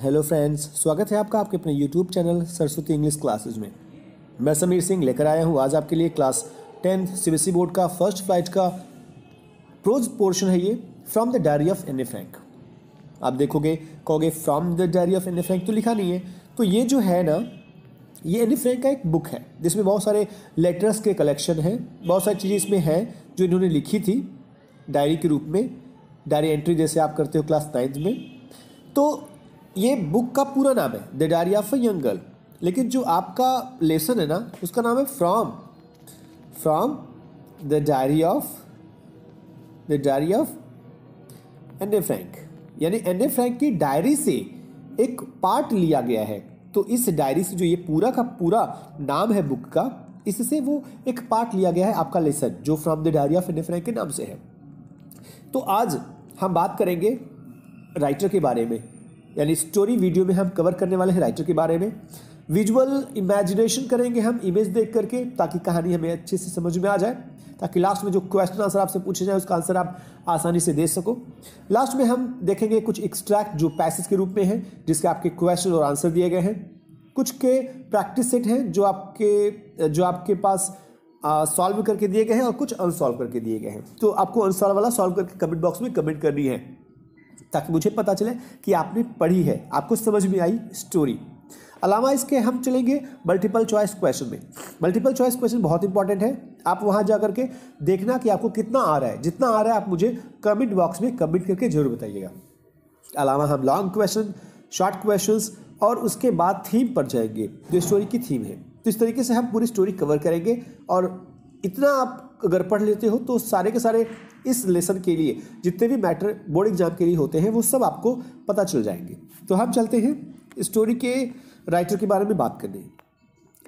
hello friends स्वागत है आपका आपके अपने YouTube channel Saraswati English classes में मैं समीर सिंह लेकर आया हूँ आज आपके लिए क्लास टेंथ सीबीएसई बोर्ड का फर्स्ट फ्लाइट का प्रोज पोर्शन है ये from the diary of Anne Frank आप देखोगे कहोगे from the diary of Anne Frank तो लिखा नहीं है तो ये जो है ना ये एनी फ्रैंक का एक बुक है जिसमें बहुत सारे लेटर्स के कलेक्शन हैं बहुत सारी चीज़ें इसमें हैं जो इन्होंने लिखी थी डायरी के रूप में डायरी एंट्री जैसे आप करते हो क्लास नाइन्थ में तो ये बुक का पूरा नाम है the diary of a young girl लेकिन जो आपका लेसन है ना उसका नाम है from from the diary of the diary of Anne a Frank यानी एन ए फ्रैंक की डायरी से एक पार्ट लिया गया है तो इस डायरी से जो ये पूरा का पूरा नाम है बुक का इससे वो एक पार्ट लिया गया है आपका लेसन जो from the diary of Anne Frank के नाम से है तो आज हम बात करेंगे राइटर के बारे में यानी स्टोरी वीडियो में हम कवर करने वाले हैं राइटर के बारे में विजुअल इमेजिनेशन करेंगे हम इमेज देख करके ताकि कहानी हमें अच्छे से समझ में आ जाए ताकि लास्ट में जो क्वेश्चन आंसर आपसे पूछे जाए उसका आंसर आप आसानी से दे सको लास्ट में हम देखेंगे कुछ एक्सट्रैक्ट जो पैसेज के रूप में हैं जिसके आपके क्वेश्चन और आंसर दिए गए हैं कुछ के प्रैक्टिस सेट हैं जो आपके जो आपके पास सॉल्व करके दिए गए हैं और कुछ अनसॉल्व करके दिए गए हैं तो आपको अनसॉल्व वाला सॉल्व करके कमेंट बॉक्स में कमेंट करनी है ताकि मुझे पता चले कि आपने पढ़ी है आपको समझ में आई स्टोरी अलावा इसके हम चलेंगे मल्टीपल चॉइस क्वेश्चन में मल्टीपल चॉइस क्वेश्चन बहुत इंपॉर्टेंट है आप वहाँ जा करके देखना कि आपको कितना आ रहा है जितना आ रहा है आप मुझे कमेंट बॉक्स में कमेंट करके जरूर बताइएगा अलावा हम लॉन्ग क्वेश्चन शॉर्ट क्वेश्चन और उसके बाद थीम पर जाएंगे जो स्टोरी की थीम है तो इस तरीके से हम पूरी स्टोरी कवर करेंगे और इतना आप अगर पढ़ लेते हो तो सारे के सारे इस लेसन के लिए जितने भी मैटर बोर्ड एग्जाम के लिए होते हैं वो सब आपको पता चल जाएंगे तो हम चलते हैं स्टोरी के राइटर के बारे में बात करने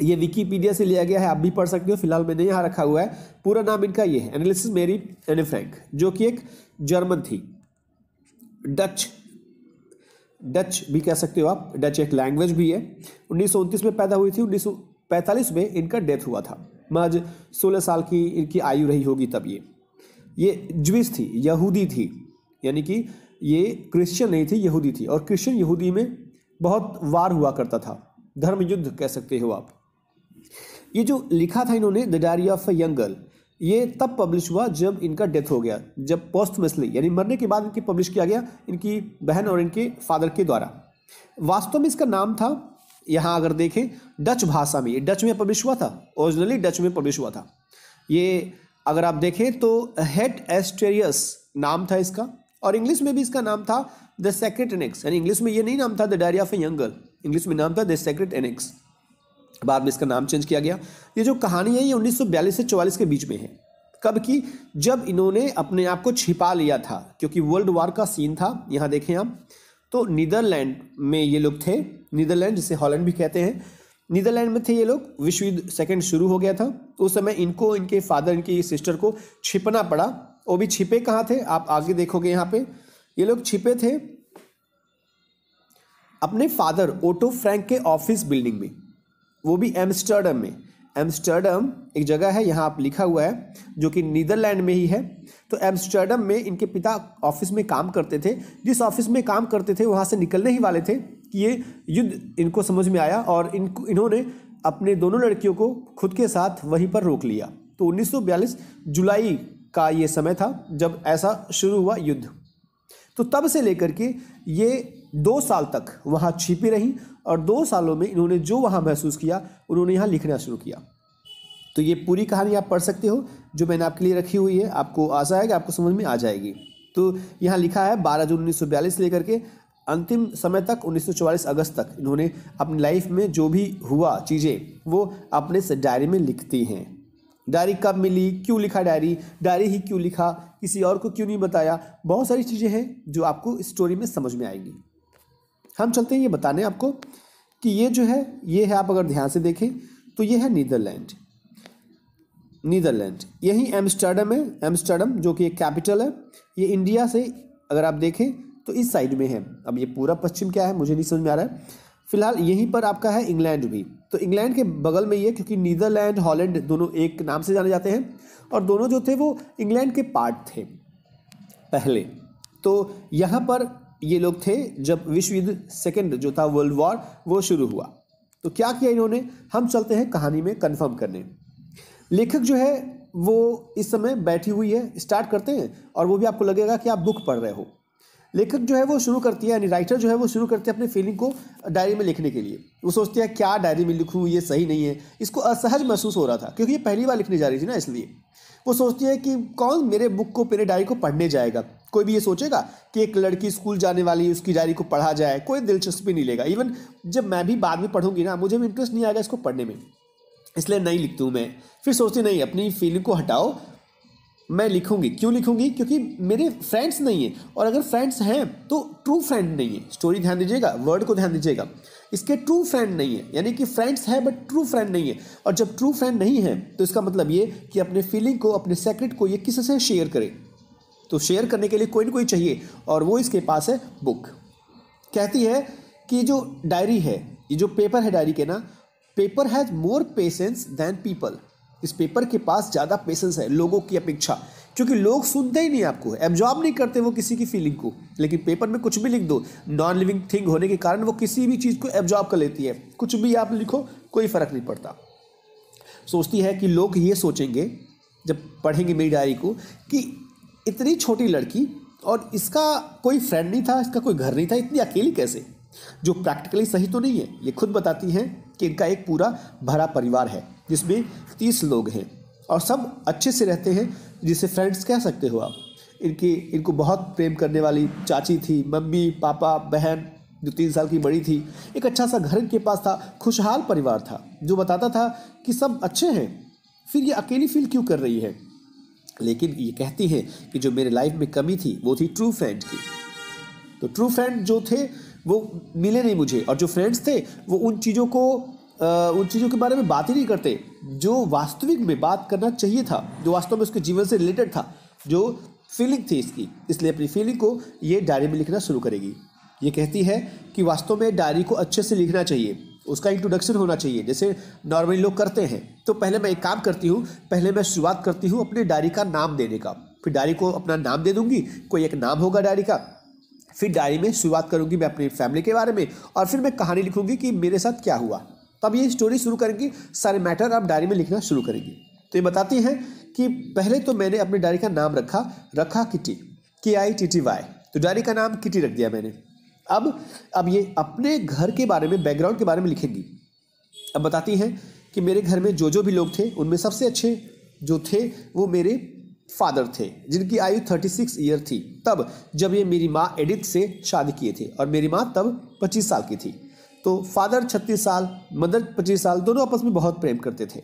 ये विकीपीडिया से लिया गया है आप भी पढ़ सकते हो फिलहाल मैंने यहाँ रखा हुआ है पूरा नाम इनका ये है एनालिसिस मेरी एने फ्रैंक जो कि एक जर्मन थी डच डच भी कह सकते हो आप डच एक लैंग्वेज भी है उन्नीस में पैदा हुई थी उन्नीस में इनका डेथ हुआ था मज सोलह साल की इनकी आयु रही होगी तब ये ये ज्विस थी यहूदी थी यानी कि ये क्रिश्चियन नहीं थी यहूदी थी और क्रिश्चियन यहूदी में बहुत वार हुआ करता था धर्म युद्ध कह सकते हो आप ये जो लिखा था इन्होंने the diary of a young girl ये तब पब्लिश हुआ जब इनका डेथ हो गया जब पोस्ट मसली यानी मरने के बाद इनकी पब्लिश किया गया इनकी बहन और इनके फादर के द्वारा वास्तव में इसका नाम था यहाँ अगर देखें डच भाषा में ये डच में पब्लिश हुआ था ओरिजिनली डच में पब्लिश हुआ था ये अगर आप देखें तो हेट एस्टेरियस नाम था इसका और इंग्लिश में भी इसका नाम था द सेक्रेट एनेक्स यानी इंग्लिश में ये नहीं नाम था the diary of a young girl English में नाम था द सेक्रेट एनेक्स बाद में इसका नाम चेंज किया गया ये जो कहानी है ये 1942 से 44 के बीच में है कब की जब इन्होंने अपने आप को छिपा लिया था क्योंकि वर्ल्ड वॉर का सीन था यहाँ देखें आप तो नीदरलैंड में ये लोग थे नीदरलैंड जिसे हॉलैंड भी कहते हैं नीदरलैंड में थे ये लोग विश्व युद्ध सेकेंड शुरू हो गया था उस समय इनको इनके फादर इनकी सिस्टर को छिपना पड़ा वो भी छिपे कहाँ थे आप आगे देखोगे यहाँ पे ये लोग छिपे थे अपने फादर ओटो फ्रैंक के ऑफिस बिल्डिंग में वो भी एम्स्टर्डम में एम्स्टर्डम एक जगह है यहाँ आप लिखा हुआ है जो कि नीदरलैंड में ही है तो एम्स्टर्डम में इनके पिता ऑफिस में काम करते थे जिस ऑफिस में काम करते थे वहाँ से निकलने ही वाले थे ये युद्ध इनको समझ में आया और इन इन्होंने अपने दोनों लड़कियों को खुद के साथ वहीं पर रोक लिया तो 1942 जुलाई का ये समय था जब ऐसा शुरू हुआ युद्ध तो तब से लेकर के ये दो साल तक वहाँ छिपी रही और दो सालों में इन्होंने जो वहाँ महसूस किया उन्होंने यहाँ लिखना शुरू किया तो ये पूरी कहानी आप पढ़ सकते हो जो मैंने आपके लिए रखी हुई है आपको आशा है कि आपको समझ में आ जाएगी तो यहाँ लिखा है 12 जून 1942 लेकर के अंतिम समय तक 1944 अगस्त तक इन्होंने अपनी लाइफ में जो भी हुआ चीज़ें वो अपने से डायरी में लिखती हैं डायरी कब मिली क्यों लिखा डायरी डायरी ही क्यों लिखा किसी और को क्यों नहीं बताया बहुत सारी चीज़ें हैं जो आपको स्टोरी में समझ में आएगी हम चलते हैं ये बताने आपको कि ये जो है ये है आप अगर ध्यान से देखें तो ये है नीदरलैंड नीदरलैंड यही एम्स्टर्डम है एम्स्टर्डम जो कि एक कैपिटल है ये इंडिया से अगर आप देखें तो इस साइड में है अब ये पूरा पश्चिम क्या है मुझे नहीं समझ में आ रहा है फिलहाल यहीं पर आपका है इंग्लैंड भी तो इंग्लैंड के बगल में ये क्योंकि नीदरलैंड हॉलैंड दोनों एक नाम से जाने जाते हैं और दोनों जो थे वो इंग्लैंड के पार्ट थे पहले तो यहाँ पर ये लोग थे जब विश्व युद्ध सेकेंड जो था वर्ल्ड वॉर वो शुरू हुआ तो क्या किया इन्होंने हम चलते हैं कहानी में कन्फर्म करने लेखक जो है वो इस समय बैठी हुई है स्टार्ट करते हैं और वो भी आपको लगेगा कि आप बुक पढ़ रहे हो लेखक जो है वो शुरू करती है यानी राइटर जो है वो शुरू करती है अपने फीलिंग को डायरी में लिखने के लिए वो सोचती है क्या डायरी में लिखूँ ये सही नहीं है इसको असहज महसूस हो रहा था क्योंकि ये पहली बार लिखने जा रही थी ना इसलिए वो सोचती है कि कौन मेरे बुक को मेरे डायरी को पढ़ने जाएगा कोई भी ये सोचेगा कि एक लड़की स्कूल जाने वाली उसकी डायरी को पढ़ा जाए कोई दिलचस्पी नहीं लेगा इवन जब मैं भी बाद में पढ़ूंगी ना मुझे भी इंटरेस्ट नहीं आएगा इसको पढ़ने में इसलिए नहीं लिखती हूँ मैं फिर सोचती नहीं अपनी फीलिंग को हटाओ मैं लिखूंगी क्यों लिखूंगी क्योंकि मेरे फ्रेंड्स नहीं है और अगर फ्रेंड्स हैं तो ट्रू फ्रेंड नहीं है स्टोरी ध्यान दीजिएगा वर्ड को ध्यान दीजिएगा इसके ट्रू फ्रेंड नहीं है यानी कि फ्रेंड्स है बट ट्रू फ्रेंड नहीं है और जब ट्रू फ्रेंड नहीं है तो इसका मतलब ये कि अपने फीलिंग को अपने सेक्रेट को ये किसी से शेयर करें तो शेयर करने के लिए कोई ना कोई चाहिए और वो इसके पास है बुक कहती है कि जो डायरी है ये जो पेपर है डायरी के ना paper has more patience than people इस पेपर के पास ज़्यादा पेशेंस है लोगों की अपेक्षा क्योंकि लोग सुनते ही नहीं आपको एब्जॉर्ब नहीं करते वो किसी की फीलिंग को लेकिन पेपर में कुछ भी लिख दो नॉन लिविंग थिंग होने के कारण वो किसी भी चीज़ को एब्जॉर्ब कर लेती है कुछ भी आप लिखो कोई फ़र्क नहीं पड़ता सोचती है कि लोग ये सोचेंगे जब पढ़ेंगे मेरी डायरी को कि इतनी छोटी लड़की और इसका कोई फ्रेंड नहीं था इसका कोई घर नहीं था इतनी अकेली कैसे जो प्रैक्टिकली सही तो नहीं है ये खुद बताती हैं कि इनका एक पूरा भरा परिवार है जिसमें तीस लोग हैं और सब अच्छे से रहते हैं जिसे फ्रेंड्स कह सकते हो आप इनकी इनको बहुत प्रेम करने वाली चाची थी मम्मी पापा बहन जो तीन साल की बड़ी थी एक अच्छा सा घर इनके पास था खुशहाल परिवार था जो बताता था कि सब अच्छे हैं फिर ये अकेली फील क्यों कर रही है लेकिन ये कहती है कि जो मेरे लाइफ में कमी थी वो थी ट्रू फ्रेंड की तो ट्रू फ्रेंड जो थे वो मिले नहीं मुझे और जो फ्रेंड्स थे वो उन चीज़ों को उन चीज़ों के बारे में बात ही नहीं करते जो वास्तविक में बात करना चाहिए था जो वास्तव में उसके जीवन से रिलेटेड था जो फीलिंग थी इसकी इसलिए अपनी फीलिंग को ये डायरी में लिखना शुरू करेगी ये कहती है कि वास्तव में डायरी को अच्छे से लिखना चाहिए उसका इंट्रोडक्शन होना चाहिए जैसे नॉर्मली लोग करते हैं तो पहले मैं एक काम करती हूँ पहले मैं शुरुआत करती हूँ अपने डायरी का नाम देने का फिर डायरी को अपना नाम दे दूंगी कोई एक नाम होगा डायरी का फिर डायरी में शुरुआत करूँगी मैं अपनी फैमिली के बारे में और फिर मैं कहानी लिखूँगी कि मेरे साथ क्या हुआ तब ये स्टोरी शुरू करेंगी सारे मैटर आप डायरी में लिखना शुरू करेंगी तो ये बताती हैं कि पहले तो मैंने अपनी डायरी का नाम रखा रखा Kitty K I T T Y तो डायरी का नाम किटी रख दिया मैंने अब अब ये अपने घर के बारे में बैकग्राउंड के बारे में लिखेंगी अब बताती हैं कि मेरे घर में जो जो भी लोग थे उनमें सबसे अच्छे जो थे वो मेरे फादर थे जिनकी आयु 36 ईयर थी तब जब ये मेरी माँ एडिथ से शादी किए थे और मेरी माँ तब 25 साल की थी तो फादर 36 साल मदर 25 साल दोनों आपस में बहुत प्रेम करते थे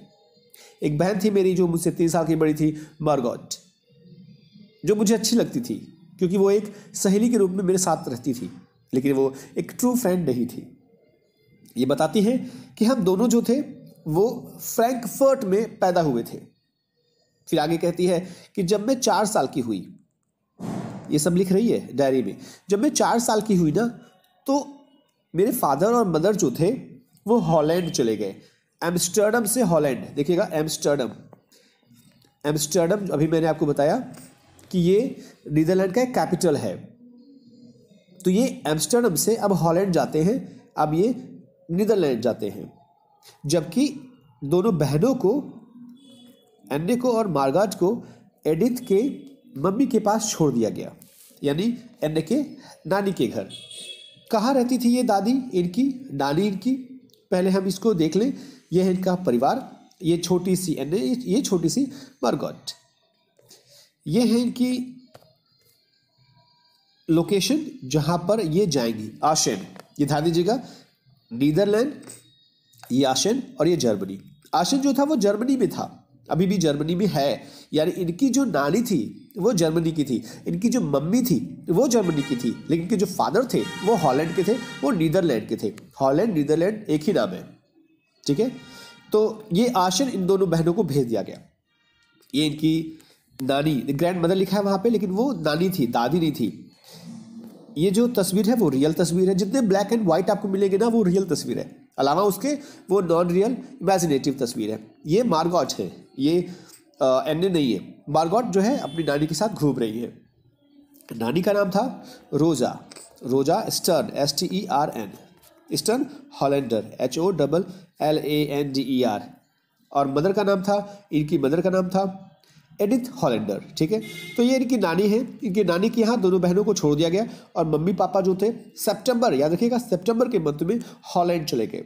एक बहन थी मेरी जो मुझसे तीन साल की बड़ी थी मार्गॉट जो मुझे अच्छी लगती थी क्योंकि वो एक सहेली के रूप में मेरे साथ रहती थी लेकिन वो एक ट्रू फ्रेंड नहीं थी ये बताती है कि हम दोनों जो थे वो फ्रैंकफर्ट में पैदा हुए थे फिर आगे कहती है कि जब मैं चार साल की हुई ये सब लिख रही है डायरी में जब मैं चार साल की हुई ना तो मेरे फादर और मदर जो थे वो हॉलैंड चले गए एम्स्टर्डम से हॉलैंड देखिएगा एम्स्टर्डम एम्स्टर्डम अभी मैंने आपको बताया कि ये नीदरलैंड का कैपिटल है तो ये एम्स्टर्डम से अब हॉलैंड जाते हैं अब ये नीदरलैंड जाते हैं जबकि दोनों बहनों को एंडे को और मार्गाज को एडिथ के मम्मी के पास छोड़ दिया गया यानी एंडे के नानी के घर कहाँ रहती थी ये दादी इनकी नानी इनकी पहले हम इसको देख लें यह है इनका परिवार ये छोटी सी एंडे ये छोटी सी मार्गाट ये है इनकी लोकेशन जहाँ पर ये जाएंगी आशेन ये ध्यान दीजिएगा नीदरलैंड ये आशेन और ये जर्मनी आशेन जो था वो जर्मनी में था अभी भी जर्मनी में है यानी इनकी जो नानी थी वो जर्मनी की थी इनकी जो मम्मी थी वो जर्मनी की थी लेकिन इनके जो फादर थे वो हॉलैंड के थे वो नीदरलैंड के थे हॉलैंड नीदरलैंड एक ही नाम है ठीक है तो ये आशन इन दोनों बहनों को भेज दिया गया ये इनकी नानी ग्रैंड मदर लिखा है वहाँ पे लेकिन वो नानी थी दादी नहीं थी ये जो तस्वीर है वो रियल तस्वीर है जितने ब्लैक एंड वाइट आपको मिलेंगे ना वो रियल तस्वीर है अलावा उसके वो नॉन रियल इमेजिनेटिव तस्वीर है ये मार्गॉट है ये एन नहीं है मार्गॉट जो है अपनी नानी के साथ घूम रही है नानी का नाम था Rosa Rosa Stern S T E R N Stern Hollander H O double L A N D E R और मदर का नाम था इनकी मदर का नाम था एडिथ हॉलैंडर ठीक है तो ये इनकी नानी है इनकी नानी के यहाँ दोनों बहनों को छोड़ दिया गया और मम्मी पापा जो थे सेप्टेम्बर याद रखिएगा सेप्टेम्बर के मंथ में हॉलैंड चले गए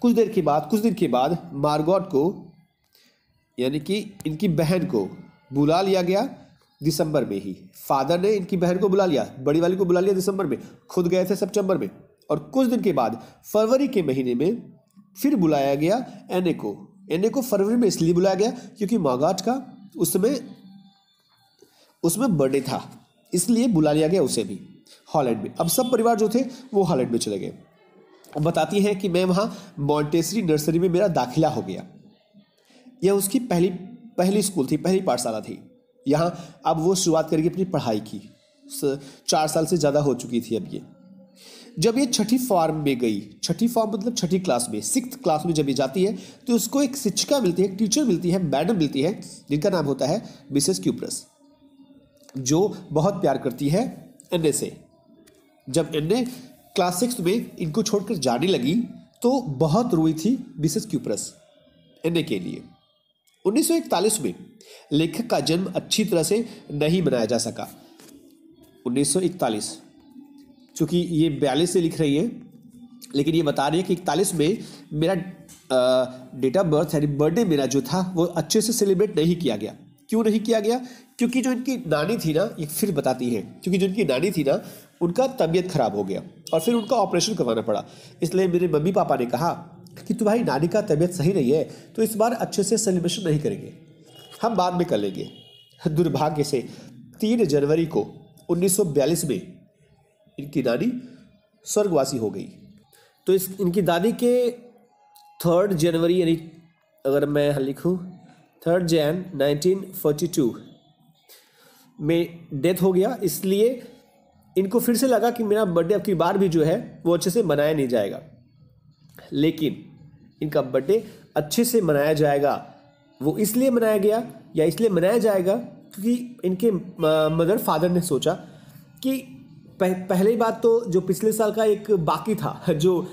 कुछ देर के बाद कुछ दिन के बाद मार्गोट को यानी कि इनकी बहन को बुला लिया गया दिसंबर में ही फादर ने इनकी बहन को बुला लिया बड़ी वाली को बुला लिया दिसंबर में खुद गए थे सितंबर में और कुछ दिन के बाद फरवरी के महीने में फिर बुलाया गया एने को एनए को फरवरी में इसलिए बुलाया गया क्योंकि मागाट का उसमें उसमें बर्थडे था इसलिए बुला लिया गया उसे भी हॉलैंड में अब सब परिवार जो थे वो हॉलैंड में चले गए बताती हैं कि मैं वहाँ मॉन्टेसरी नर्सरी में मेरा दाखिला हो गया यह उसकी पहली पहली स्कूल थी पहली पाठशाला थी यहाँ अब वो शुरुआत करके अपनी पढ़ाई की चार साल से ज़्यादा हो चुकी थी अब ये जब ये छठी फॉर्म में गई छठी फॉर्म मतलब छठी क्लास में सिक्स क्लास में जब ये जाती है तो उसको एक शिक्षिका मिलती है एक टीचर मिलती है मैडम मिलती है जिनका नाम होता है मिसेस क्यूप्रस जो बहुत प्यार करती है एन से जब एन क्लास सिक्स में इनको छोड़कर जाने लगी तो बहुत रोई थी मिसेस क्यूप्रस एन के लिए 1941 में लेखक का जन्म अच्छी तरह से नहीं मनाया जा सका 1941 चूँकि ये बयालीस से लिख रही है लेकिन ये बता रही है कि इकतालीस में मेरा डेट ऑफ बर्थ यानी बर्थडे मेरा जो था वो अच्छे से सेलिब्रेट नहीं किया गया क्यों नहीं किया गया क्योंकि जो इनकी नानी थी ना ये फिर बताती है क्योंकि जो इनकी नानी थी ना उनका तबीयत खराब हो गया और फिर उनका ऑपरेशन करवाना पड़ा इसलिए मेरे मम्मी पापा ने कहा कि तुम्हारी नानी का तबीयत सही नहीं है तो इस बार अच्छे से सेलिब्रेशन नहीं करेंगे हम बाद में कर लेंगे दुर्भाग्य से तीन जनवरी को 1942 में इनकी दादी स्वर्गवासी हो गई तो इस इनकी दादी के थर्ड जनवरी यानी अगर मैं यहाँ लिखूँ थर्ड जैन 1942 में डेथ हो गया इसलिए इनको फिर से लगा कि मेरा बर्थडे अब की बार भी जो है वो अच्छे से मनाया नहीं जाएगा लेकिन इनका बर्थडे अच्छे से मनाया जाएगा वो इसलिए मनाया गया या इसलिए मनाया जाएगा क्योंकि इनके मदर फादर ने सोचा कि पह, पहली बात तो जो पिछले साल का एक बाकी था जो आ,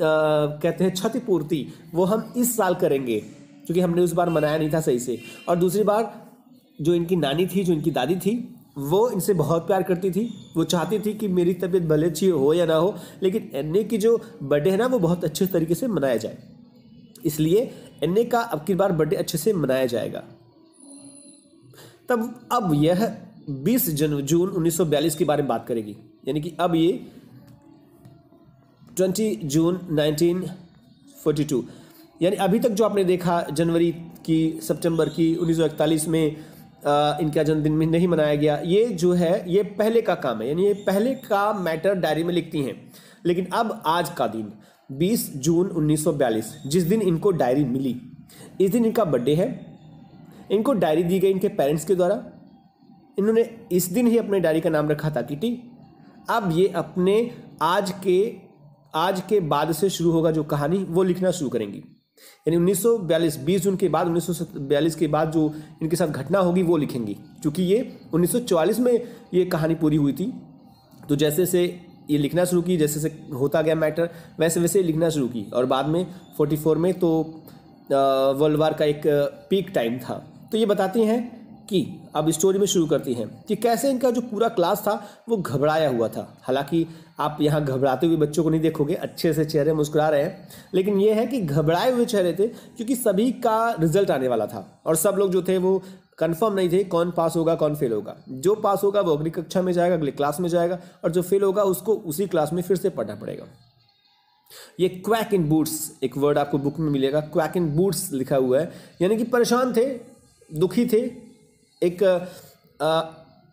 कहते हैं क्षतिपूर्ति वो हम इस साल करेंगे क्योंकि हमने उस बार मनाया नहीं था सही से और दूसरी बार जो इनकी नानी थी जो इनकी दादी थी वो इनसे बहुत प्यार करती थी वो चाहती थी कि मेरी तबीयत भले अच्छी हो या ना हो लेकिन एन की जो बर्थडे है ना वो बहुत अच्छे तरीके से मनाया जाए इसलिए एन का अब की बार बर्थडे अच्छे से मनाया जाएगा तब अब यह 20 जून उन्नीस के बारे में बात करेगी यानी कि अब ये 20 जून 1942 यानी अभी तक जो आपने देखा जनवरी की सितंबर की 1941 में आ, इनका जन्मदिन में नहीं मनाया गया ये जो है ये पहले का काम है यानी ये पहले का मैटर डायरी में लिखती हैं लेकिन अब आज का दिन 20 जून 1942 जिस दिन इनको डायरी मिली इस दिन इनका बर्थडे है इनको डायरी दी गई इनके पेरेंट्स के द्वारा इन्होंने इस दिन ही अपने डायरी का नाम रखा था किटी अब ये अपने आज के आज के बाद से शुरू होगा जो कहानी वो लिखना शुरू करेंगी यानी 1942 20 जून के बाद 1942 के बाद जो इनके साथ घटना होगी वो लिखेंगी क्योंकि ये 1944 में ये कहानी पूरी हुई थी तो जैसे से ये लिखना शुरू की जैसे से होता गया मैटर वैसे वैसे लिखना शुरू की और बाद में 44 में तो वर्ल्ड वार का एक पीक टाइम था तो ये बताती हैं कि अब स्टोरी में शुरू करती हैं कि कैसे इनका जो पूरा क्लास था वो घबराया हुआ था हालांकि आप यहाँ घबराते हुए बच्चों को नहीं देखोगे अच्छे से चेहरे मुस्कुरा रहे हैं लेकिन ये है कि घबराए हुए चेहरे थे क्योंकि सभी का रिजल्ट आने वाला था और सब लोग जो थे वो कंफर्म नहीं थे कौन पास होगा कौन फेल होगा जो पास होगा वो अगली कक्षा में जाएगा अगली क्लास में जाएगा और जो फेल होगा उसको उसी क्लास में फिर से पढ़ना पड़ेगा ये क्वैक इन बूट्स एक वर्ड आपको बुक में मिलेगा क्वैक इन बूट्स लिखा हुआ है यानी कि परेशान थे दुखी थे एक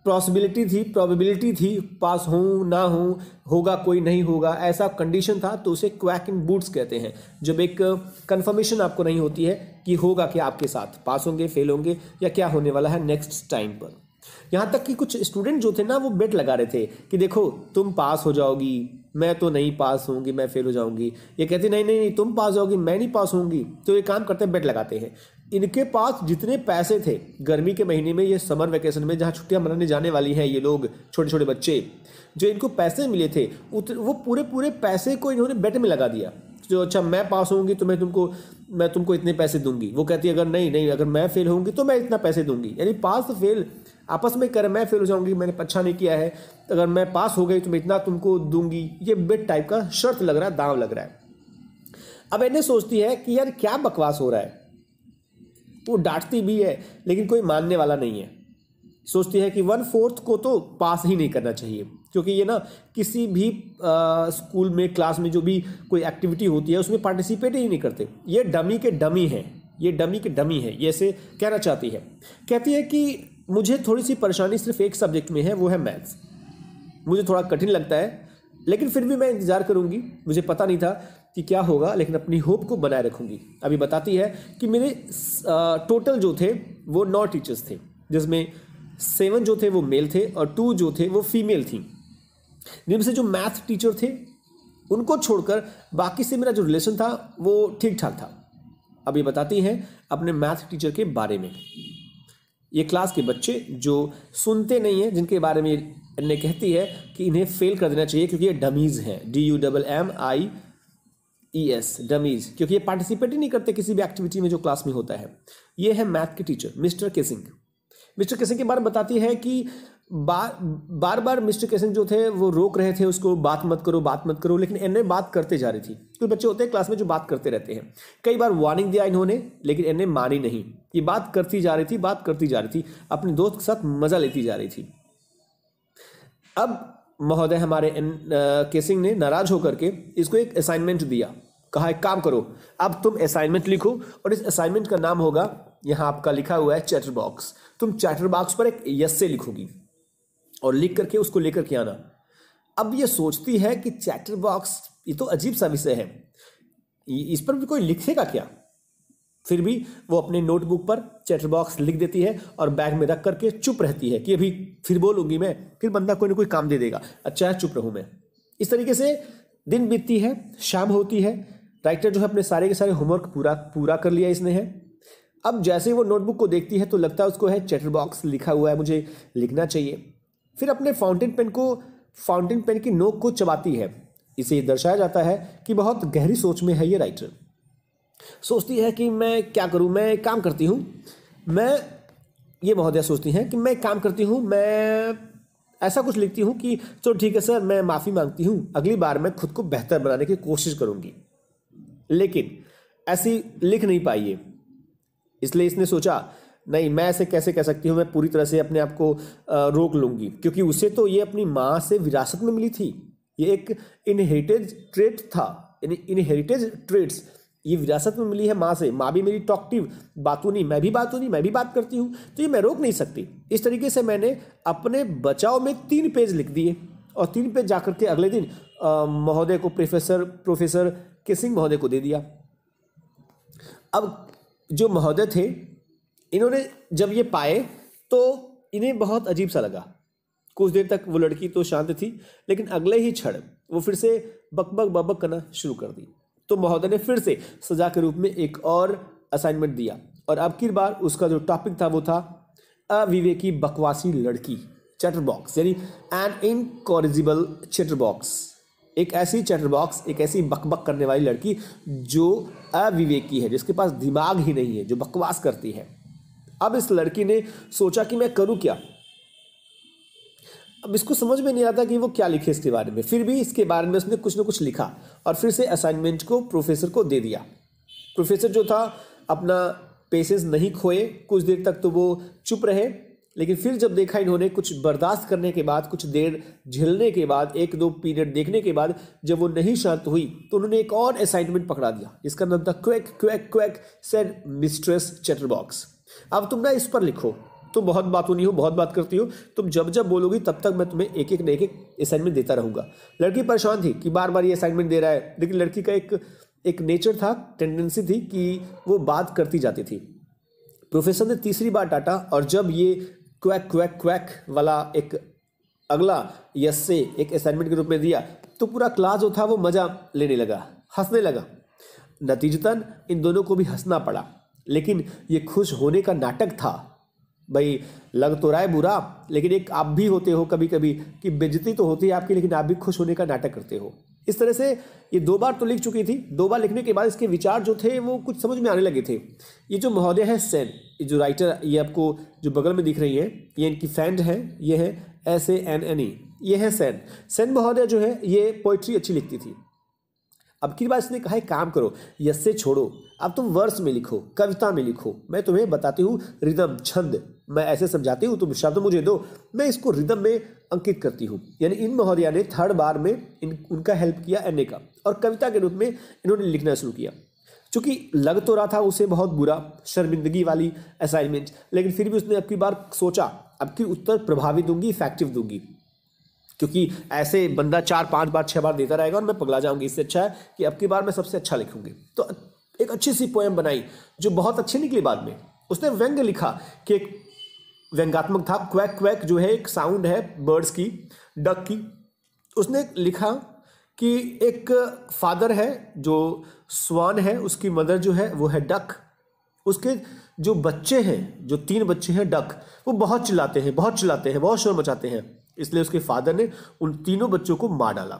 पॉसिबिलिटी थी प्रोबेबिलिटी थी पास हूँ ना हूँ होगा कोई नहीं होगा ऐसा कंडीशन था तो उसे क्वैक इन बूट्स कहते हैं जब एक कंफर्मेशन आपको नहीं होती है कि होगा क्या आपके साथ पास होंगे फेल होंगे या क्या होने वाला है नेक्स्ट टाइम पर यहाँ तक कि कुछ स्टूडेंट जो थे ना वो बेट लगा रहे थे कि देखो तुम पास हो जाओगी मैं तो नहीं पास होंगी मैं फेल हो जाऊंगी ये कहती नहीं नहीं नहीं तुम पास जाओगी मैं नहीं पास होंगी तो ये काम करते बेट लगाते हैं इनके पास जितने पैसे थे गर्मी के महीने में ये समर वैकेशन में जहाँ छुट्टियाँ मनाने जाने वाली हैं ये लोग छोटे छोटे बच्चे जो इनको पैसे मिले थे उत, वो पूरे पूरे पैसे को इन्होंने बेट में लगा दिया जो अच्छा मैं पास होंगी तो मैं तुमको मैं तुमको इतने पैसे दूंगी वो कहती है अगर नहीं नहीं अगर मैं फेल होंगी तो मैं इतना पैसे दूंगी यानी पास फेल तो आपस में कर मैं फेल हो जाऊंगी मैंने अच्छा नहीं किया है अगर मैं पास हो गई तो मैं इतना तुमको दूंगी ये बेट टाइप का शर्त लग रहा है दाव लग रहा है अब इन्हें सोचती है कि यार क्या बकवास हो रहा है वो डांटती भी है लेकिन कोई मानने वाला नहीं है सोचती है कि वन फोर्थ को तो पास ही नहीं करना चाहिए क्योंकि ये ना किसी भी आ, स्कूल में क्लास में जो भी कोई एक्टिविटी होती है उसमें पार्टिसिपेट ही नहीं करते ये डमी के डमी हैं ये डमी के डमी है ये ऐसे कहना चाहती है कहती है कि मुझे थोड़ी सी परेशानी सिर्फ एक सब्जेक्ट में है वो है मैथ्स मुझे थोड़ा कठिन लगता है लेकिन फिर भी मैं इंतज़ार करूँगी मुझे पता नहीं था कि क्या होगा लेकिन अपनी होप को बनाए रखूँगी अभी बताती है कि मेरे टोटल जो थे वो नौ टीचर्स थे जिसमें सेवन जो थे वो मेल थे और टू जो थे वो फीमेल थी जिनसे जो मैथ टीचर थे उनको छोड़कर बाकी से मेरा जो रिलेशन था वो ठीक ठाक था अब ये बताती हैं अपने मैथ टीचर के बारे में ये क्लास के बच्चे जो सुनते नहीं हैं जिनके बारे में इन्हें कहती है कि इन्हें फेल कर देना चाहिए क्योंकि ये डमीज़ हैं D U double M I E S dummies क्योंकि ये पार्टिसिपेट ही नहीं करते किसी भी एक्टिविटी में जो क्लास में होता है ये है मैथ के teacher mister Keesing mister Keesing के बारे में बताती है कि बार बार बार मिस्टर केसिंग जो थे वो रोक रहे थे उसको बात मत करो बात मत करो लेकिन एन बात करते जा रही थी कुछ तो बच्चे होते हैं क्लास में जो बात करते रहते हैं कई बार वार्निंग दिया इन्होंने लेकिन एन मानी नहीं ये बात करती जा रही थी बात करती जा रही थी अपने दोस्त के साथ मज़ा लेती जा रही थी अब महोदय हमारे के सिंह ने नाराज होकर के इसको एक असाइनमेंट दिया कहा एक काम करो अब तुम असाइनमेंट लिखो और इस असाइनमेंट का नाम होगा यहाँ आपका लिखा हुआ है चैटर बॉक्स तुम चैटर बॉक्स पर एक यस से लिखोगी और लिख करके उसको लेकर के आना अब ये सोचती है कि चैटर बॉक्स ये तो अजीब सा विषय है इस पर भी कोई लिखेगा क्या फिर भी वो अपने नोटबुक पर चैटर बॉक्स लिख देती है और बैग में रख करके चुप रहती है कि अभी फिर बोलूंगी मैं फिर बंदा कोई ना कोई काम दे देगा अच्छा है चुप रहूँ मैं इस तरीके से दिन बीतती है शाम होती है राइटर जो है अपने सारे के सारे होमवर्क पूरा पूरा कर लिया इसने है अब जैसे वो नोटबुक को देखती है तो लगता है उसको है चैटर बॉक्स लिखा हुआ है मुझे लिखना चाहिए फिर अपने फाउंटेन पेन को फाउंटेन पेन की नोक को चबाती है इसे दर्शाया जाता है कि बहुत गहरी सोच में है ये राइटर सोचती है कि मैं क्या करूँ मैं काम करती हूँ मैं ये महोदया सोचती हैं कि मैं काम करती हूँ मैं ऐसा कुछ लिखती हूँ कि चलो ठीक है सर मैं माफ़ी मांगती हूँ अगली बार मैं खुद को बेहतर बनाने की कोशिश करूँगी लेकिन ऐसी लिख नहीं पाई है इसलिए इसने सोचा नहीं मैं ऐसे कैसे कह सकती हूँ मैं पूरी तरह से अपने आप को रोक लूँगी क्योंकि उसे तो ये अपनी माँ से विरासत में मिली थी ये एक इनहेरिटेज ट्रेट था इनहेरिटेज ट्रेट्स ये विरासत में मिली है माँ से माँ भी मेरी टॉक्टिव नहीं मैं भी नहीं मैं भी बात करती हूँ तो ये मैं रोक नहीं सकती इस तरीके से मैंने अपने बचाव में तीन पेज लिख दिए और तीन पेज जाकर के अगले दिन महोदय को प्रोफेसर प्रोफेसर के सिंह महोदय को दे दिया अब जो महोदय थे इन्होंने जब ये पाए तो इन्हें बहुत अजीब सा लगा कुछ देर तक वो लड़की तो शांत थी लेकिन अगले ही क्षण वो फिर से बकबक बबक करना शुरू कर दी तो महोदय ने फिर से सजा के रूप में एक और असाइनमेंट दिया और अब की बार उसका जो टॉपिक था वो था अविवेकी बकवासी लड़की चैटरबॉक्स बॉक्स यानी एन इनकॉरिजिबल चटर बॉक्स एक ऐसी चैटरबॉक्स बॉक्स एक ऐसी बकबक करने वाली लड़की जो अविवेकी है जिसके पास दिमाग ही नहीं है जो बकवास करती है अब इस लड़की ने सोचा कि मैं करूं क्या अब इसको समझ में नहीं आता कि वो क्या लिखे इसके बारे में फिर भी इसके बारे में उसने कुछ ना कुछ लिखा और फिर से असाइनमेंट को प्रोफेसर को दे दिया प्रोफेसर जो था अपना पेशेंस नहीं खोए कुछ देर तक तो वो चुप रहे लेकिन फिर जब देखा इन्होंने कुछ बर्दाश्त करने के बाद कुछ देर झेलने के बाद एक दो पीरियड देखने के बाद जब वो नहीं शांत हुई तो उन्होंने एक और असाइनमेंट पकड़ा दिया इसका नाम था quack quack quack said mistress chatterbox अब तुम ना इस पर लिखो तुम तो बहुत होनी हो बहुत बात करती हो तुम जब जब बोलोगी तब तक मैं तुम्हें एक एक न एक एक असाइनमेंट देता रहूँगा लड़की परेशान थी कि बार बार ये असाइनमेंट दे रहा है लेकिन लड़की का एक एक नेचर था टेंडेंसी थी कि वो बात करती जाती थी प्रोफेसर ने तीसरी बार डांटा और जब ये क्वैक क्वैक क्वैक वाला एक अगला यस से एक असाइनमेंट के रूप में दिया तो पूरा क्लास जो था वो मज़ा लेने लगा हंसने लगा नतीजतन इन दोनों को भी हंसना पड़ा लेकिन ये खुश होने का नाटक था भाई लग तो रहा है बुरा लेकिन एक आप भी होते हो कभी कभी कि बेजती तो होती है आपकी लेकिन आप भी खुश होने का नाटक करते हो इस तरह से ये दो बार तो लिख चुकी थी दो बार लिखने के बाद इसके विचार जो थे वो कुछ समझ में आने लगे थे ये जो महोदय है सेन ये जो राइटर ये आपको जो बगल में दिख रही है ये इनकी फ्रेंड है ये है S A N N E ये है सेन सेन महोदय जो है ये पोइट्री अच्छी लिखती थी अब की बार इसने कहा है काम करो यसे छोड़ो अब तुम वर्ष में लिखो कविता में लिखो मैं तुम्हें बताती हूँ रिदम छंद मैं ऐसे समझाती हूँ तुम शब्द मुझे दो मैं इसको रिदम में अंकित करती हूँ यानी इन महोदया ने थर्ड बार में इन उनका हेल्प किया एन का और कविता के रूप में इन्होंने लिखना शुरू किया चूंकि लग तो रहा था उसे बहुत बुरा शर्मिंदगी वाली असाइनमेंट लेकिन फिर भी उसने अब की बार सोचा अब की उत्तर प्रभावी दूंगी इफेक्टिव दूंगी क्योंकि ऐसे बंदा चार पांच बार छः बार देता रहेगा और मैं पगला जाऊंगी इससे अच्छा है कि अब की बार मैं सबसे अच्छा लिखूंगी तो एक अच्छी सी पोएम बनाई जो बहुत अच्छी निकली बाद में उसने व्यंग लिखा कि एक व्यंगात्मक था क्वैक क्वैक जो है एक साउंड है बर्ड्स की डक की उसने लिखा कि एक फादर है जो स्वान है उसकी मदर जो है वो है डक उसके जो बच्चे हैं जो तीन बच्चे हैं डक वो बहुत चिल्लाते हैं बहुत चिल्लाते हैं बहुत शोर मचाते हैं इसलिए उसके फादर ने उन तीनों बच्चों को मार डाला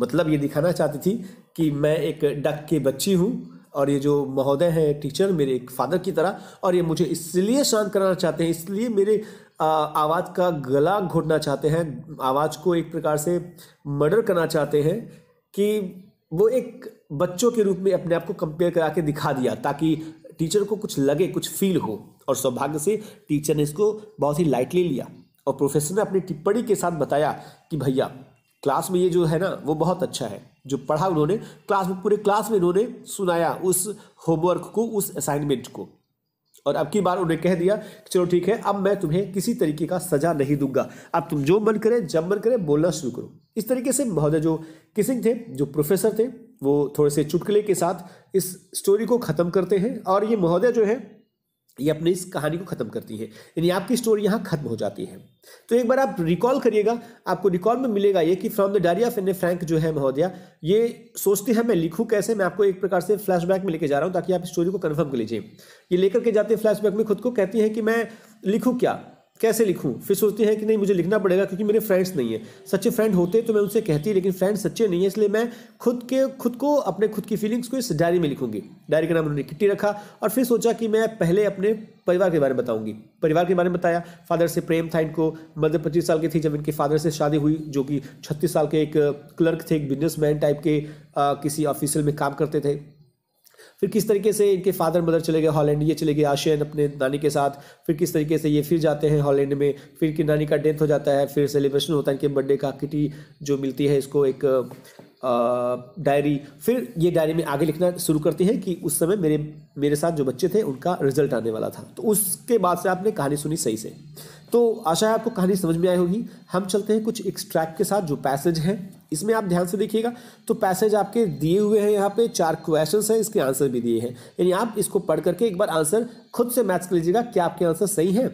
मतलब ये दिखाना चाहती थी कि मैं एक डक की बच्ची हूँ और ये जो महोदय हैं टीचर मेरे एक फादर की तरह और ये मुझे इसलिए शांत कराना चाहते हैं इसलिए मेरे आवाज़ का गला घोटना चाहते हैं आवाज़ को एक प्रकार से मर्डर करना चाहते हैं कि वो एक बच्चों के रूप में अपने आप को कंपेयर करा के दिखा दिया ताकि टीचर को कुछ लगे कुछ फील हो और सौभाग्य से टीचर ने इसको बहुत ही लाइटली लिया और प्रोफेसर ने अपनी टिप्पणी के साथ बताया कि भैया क्लास में ये जो है ना वो बहुत अच्छा है जो पढ़ा उन्होंने क्लास में पूरे क्लास में उन्होंने सुनाया उस होमवर्क को उस असाइनमेंट को और अब की बार उन्हें कह दिया कि चलो ठीक है अब मैं तुम्हें किसी तरीके का सजा नहीं दूंगा अब तुम जो मन करे जब मन करे बोलना शुरू करो इस तरीके से महोदय जो किसिंग थे जो प्रोफेसर थे वो थोड़े से चुटकुले के साथ इस स्टोरी को ख़त्म करते हैं और ये महोदय जो है ये अपनी इस कहानी को ख़त्म करती है यानी आपकी स्टोरी यहाँ खत्म हो जाती है तो एक बार आप रिकॉल करिएगा आपको रिकॉल में मिलेगा ये कि from the diary of Anne a Frank जो है महोदया ये सोचते हैं मैं लिखूँ कैसे मैं आपको एक प्रकार से फ्लैशबैक में लेके जा रहा हूँ ताकि आप स्टोरी को कन्फर्म कर लीजिए ये लेकर के जाते हैं फ्लैशबैक में खुद को कहती हैं कि मैं लिखूँ क्या कैसे लिखूं फिर सोचते हैं कि नहीं मुझे लिखना पड़ेगा क्योंकि मेरे फ्रेंड्स नहीं है सच्चे फ्रेंड होते तो मैं उनसे कहती लेकिन फ्रेंड सच्चे नहीं है इसलिए मैं खुद के खुद को अपने खुद की फीलिंग्स को इस डायरी में लिखूंगी डायरी का नाम उन्होंने किट्टी रखा और फिर सोचा कि मैं पहले अपने परिवार के बारे में बताऊंगी परिवार के बारे में बताया फादर से प्रेम था इनको मदर पच्चीस साल की थी जब इनके फादर से शादी हुई जो कि छत्तीस साल के एक क्लर्क थे एक बिजनेसमैन टाइप के आ, किसी ऑफिसर में काम करते थे फिर किस तरीके से इनके फादर मदर चले गए हॉलैंड ये चले गए आशियन अपने नानी के साथ फिर किस तरीके से ये फिर जाते हैं हॉलैंड में फिर इनकी नानी का डेथ हो जाता है फिर सेलिब्रेशन होता है इनके बर्थडे का किटी जो मिलती है इसको एक डायरी फिर ये डायरी में आगे लिखना शुरू करती है कि उस समय मेरे मेरे साथ जो बच्चे थे उनका रिजल्ट आने वाला था तो उसके बाद से आपने कहानी सुनी सही से तो आशा है आपको कहानी समझ में आई होगी हम चलते हैं कुछ एक्सट्रैक्ट के साथ जो पैसेज हैं इसमें आप ध्यान से देखिएगा तो पैसेज आपके दिए हुए हैं यहाँ पे चार क्वेश्चन हैं इसके आंसर भी दिए हैं यानी आप इसको पढ़ करके एक बार आंसर खुद से मैच कर लीजिएगा क्या आपके आंसर सही है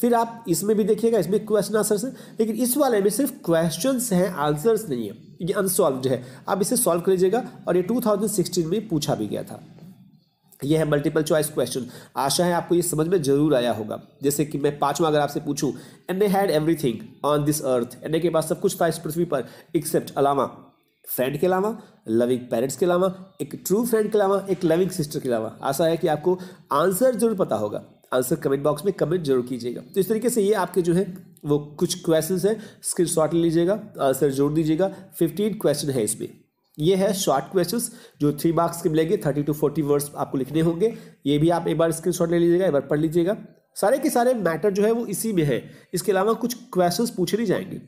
फिर आप इसमें भी देखिएगा इसमें क्वेश्चन आंसर है लेकिन इस वाले में सिर्फ क्वेश्चन हैं आंसर्स नहीं है ये अनसॉल्व है आप इसे सॉल्व कर लीजिएगा और ये टू में पूछा भी गया था यह है मल्टीपल चॉइस क्वेश्चन आशा है आपको ये समझ में जरूर आया होगा जैसे कि मैं पांचवा अगर आपसे पूछूं and they had everything on this earth and के पास सब कुछ था इस पृथ्वी पर एक्सेप्ट अलावा फ्रेंड के अलावा लविंग पेरेंट्स के अलावा एक ट्रू फ्रेंड के अलावा एक लविंग सिस्टर के अलावा आशा है कि आपको आंसर जरूर पता होगा आंसर कमेंट बॉक्स में कमेंट जरूर कीजिएगा तो इस तरीके से ये आपके जो है वो कुछ क्वेश्चन है स्क्रीन शॉट लीजिएगा आंसर जोड़ दीजिएगा फिफ्टीन क्वेश्चन है इसमें ये है शॉर्ट क्वेश्चंस जो थ्री मार्क्स के मिलेंगे थर्टी टू फोर्टी वर्ड्स आपको लिखने होंगे ये भी आप एक बार स्क्रीनशॉट ले लीजिएगा एक बार पढ़ लीजिएगा सारे के सारे मैटर जो है वो इसी में है इसके अलावा कुछ क्वेश्चंस पूछे नहीं जाएंगे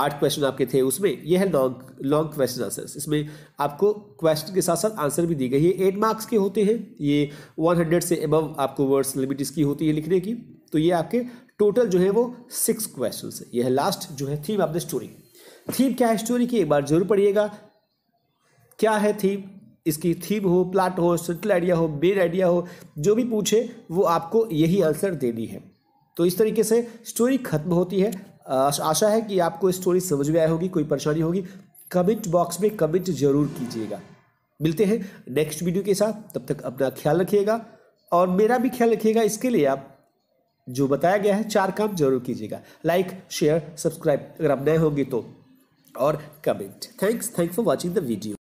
आठ क्वेश्चन आपके थे उसमें यह है लॉन्ग लॉन्ग क्वेश्चन आंसर इसमें आपको क्वेश्चन के साथ साथ आंसर भी दी गई है एट मार्क्स के होते हैं ये वन हंड्रेड से अबव आपको वर्ड्स लिमिट इसकी होती है लिखने की तो ये आपके टोटल जो है वो सिक्स क्वेश्चन है यह लास्ट जो है theme of the story theme क्या है स्टोरी की एक बार जरूर पढ़िएगा क्या है थीम इसकी थीम हो प्लाट हो सेटल आइडिया हो मेन आइडिया हो जो भी पूछे वो आपको यही आंसर देनी है तो इस तरीके से स्टोरी खत्म होती है आशा है कि आपको स्टोरी समझ में आई होगी कोई परेशानी होगी कमेंट बॉक्स में कमेंट जरूर कीजिएगा मिलते हैं नेक्स्ट वीडियो के साथ तब तक अपना ख्याल रखिएगा और मेरा भी ख्याल रखिएगा इसके लिए आप जो बताया गया है चार काम जरूर कीजिएगा लाइक शेयर सब्सक्राइब अगर आप नए होंगे तो और comment thanks thanks for watching the video